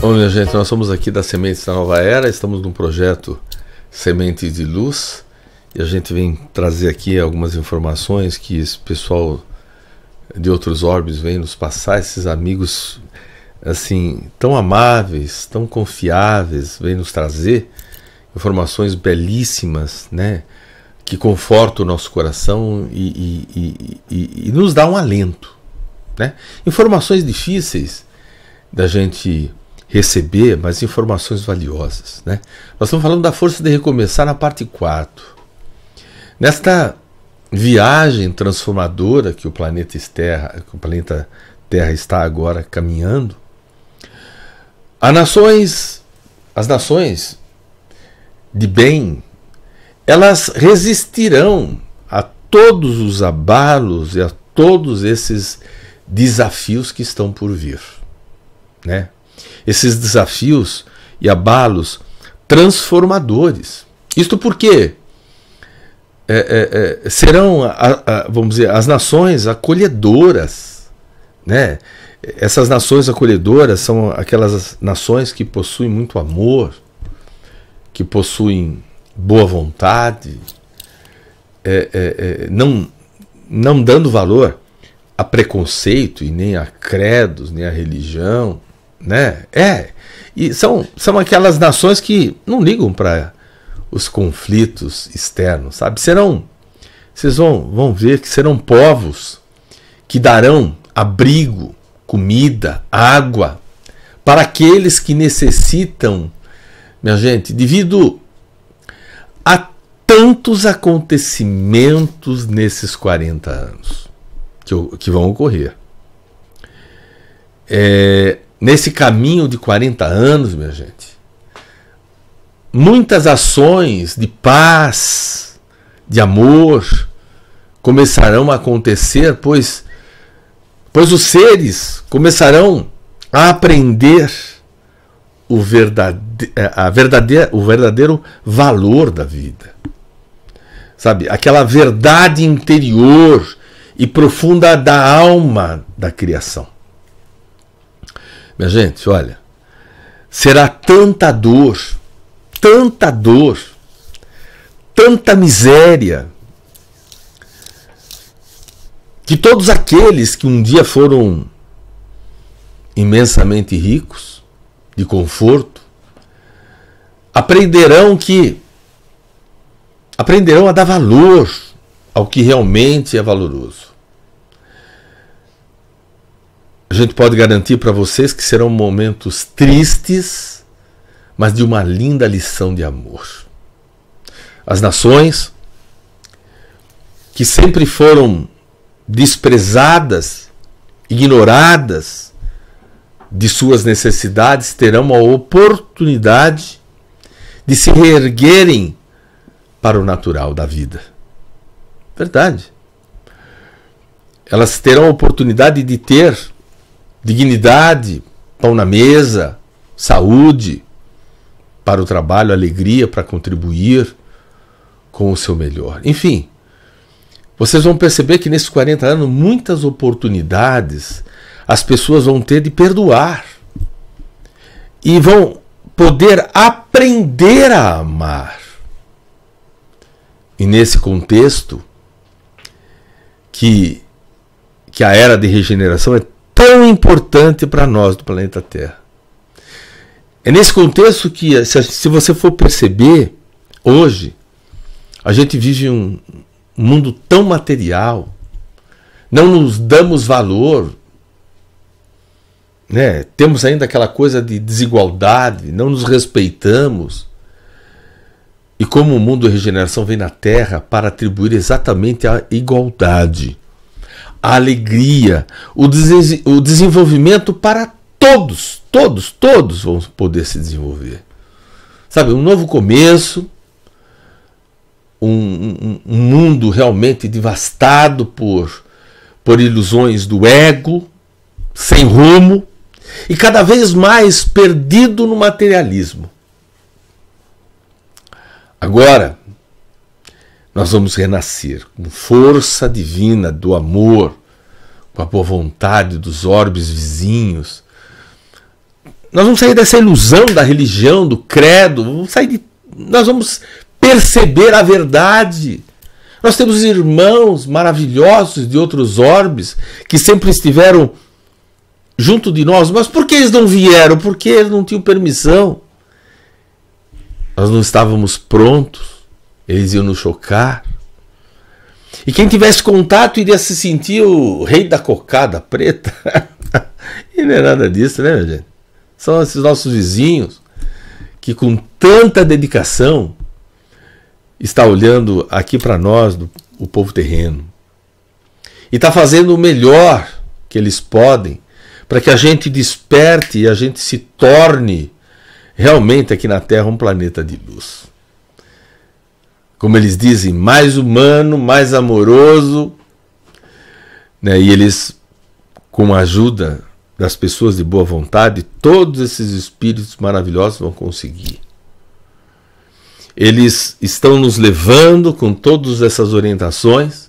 Bom, minha gente, nós somos aqui da Sementes da Nova Era, estamos num projeto Sementes de Luz e a gente vem trazer aqui algumas informações que esse pessoal de outros orbes vem nos passar, esses amigos assim tão amáveis, tão confiáveis, vem nos trazer informações belíssimas, né? Que confortam o nosso coração e, e, e, e nos dá um alento, né? Informações difíceis da gente receber mais informações valiosas. Né? Nós estamos falando da força de recomeçar na parte 4. Nesta viagem transformadora que o planeta Terra, que o planeta Terra está agora caminhando, as nações, as nações de bem, elas resistirão a todos os abalos e a todos esses desafios que estão por vir, né? esses desafios e abalos transformadores. Isto porque é, é, é, serão, a, a, vamos dizer, as nações acolhedoras, né? Essas nações acolhedoras são aquelas nações que possuem muito amor, que possuem boa vontade, é, é, é, não, não dando valor a preconceito e nem a credos, nem a religião, né? É. E são, são aquelas nações que não ligam para os conflitos externos, sabe? Serão vocês vão, vão ver que serão povos que darão abrigo, comida, água para aqueles que necessitam, minha gente, devido a tantos acontecimentos nesses 40 anos que, que vão ocorrer. É, nesse caminho de 40 anos, minha gente, muitas ações de paz, de amor, começarão a acontecer, pois, pois os seres começarão a aprender o verdade, é, a verdadeira, o verdadeiro valor da vida. Sabe, aquela verdade interior e profunda da alma da criação. Minha gente, olha, será tanta dor, tanta dor, tanta miséria, que todos aqueles que um dia foram imensamente ricos, de conforto, aprenderão que aprenderão a dar valor ao que realmente é valoroso a gente pode garantir para vocês que serão momentos tristes, mas de uma linda lição de amor. As nações que sempre foram desprezadas, ignoradas de suas necessidades, terão a oportunidade de se reerguerem para o natural da vida. Verdade. Elas terão a oportunidade de ter dignidade, pão na mesa, saúde para o trabalho, alegria para contribuir com o seu melhor. Enfim, vocês vão perceber que nesses 40 anos muitas oportunidades as pessoas vão ter de perdoar e vão poder aprender a amar. E nesse contexto que que a era de regeneração é tão importante para nós do planeta Terra. É nesse contexto que, se você for perceber, hoje, a gente vive um mundo tão material, não nos damos valor, né? temos ainda aquela coisa de desigualdade, não nos respeitamos. E como o mundo de regeneração vem na Terra para atribuir exatamente a igualdade a alegria, o, des o desenvolvimento para todos, todos, todos vão poder se desenvolver. Sabe, um novo começo, um, um, um mundo realmente devastado por, por ilusões do ego, sem rumo e cada vez mais perdido no materialismo. Agora, nós vamos renascer com força divina do amor, com a boa vontade dos orbes vizinhos. Nós vamos sair dessa ilusão da religião, do credo, vamos sair de... nós vamos perceber a verdade. Nós temos irmãos maravilhosos de outros orbes que sempre estiveram junto de nós, mas por que eles não vieram? Por que eles não tinham permissão? Nós não estávamos prontos. Eles iam nos chocar. E quem tivesse contato iria se sentir o rei da cocada preta. e não é nada disso, né, gente? São esses nossos vizinhos que com tanta dedicação está olhando aqui para nós, do, o povo terreno. E está fazendo o melhor que eles podem para que a gente desperte e a gente se torne realmente aqui na Terra um planeta de luz como eles dizem, mais humano, mais amoroso. Né? E eles, com a ajuda das pessoas de boa vontade, todos esses espíritos maravilhosos vão conseguir. Eles estão nos levando com todas essas orientações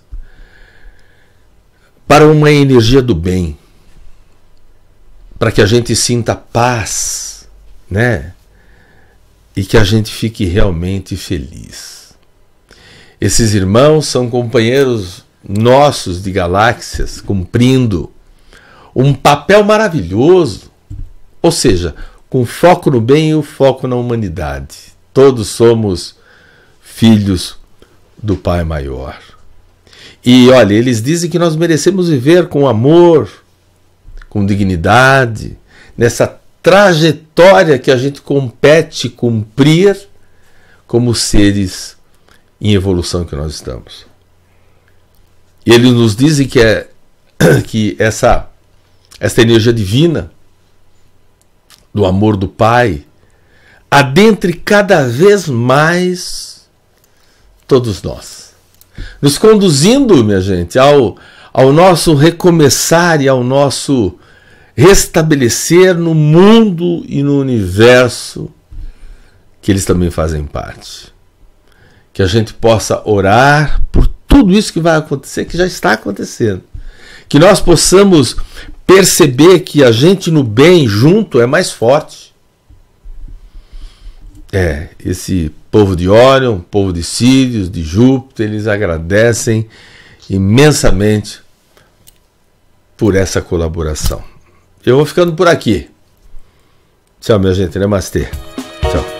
para uma energia do bem, para que a gente sinta paz, né? E que a gente fique realmente feliz. Esses irmãos são companheiros nossos de galáxias, cumprindo um papel maravilhoso, ou seja, com foco no bem e o foco na humanidade. Todos somos filhos do Pai Maior. E olha, eles dizem que nós merecemos viver com amor, com dignidade, nessa trajetória que a gente compete cumprir como seres humanos em evolução que nós estamos. E eles nos dizem que, é, que essa, essa energia divina, do amor do Pai, adentre cada vez mais todos nós. Nos conduzindo, minha gente, ao, ao nosso recomeçar e ao nosso restabelecer no mundo e no universo que eles também fazem parte que a gente possa orar por tudo isso que vai acontecer, que já está acontecendo. Que nós possamos perceber que a gente no bem junto é mais forte. É, esse povo de Órion, povo de Sírios, de Júpiter, eles agradecem imensamente por essa colaboração. Eu vou ficando por aqui. Tchau, minha gente. Namastê. Tchau.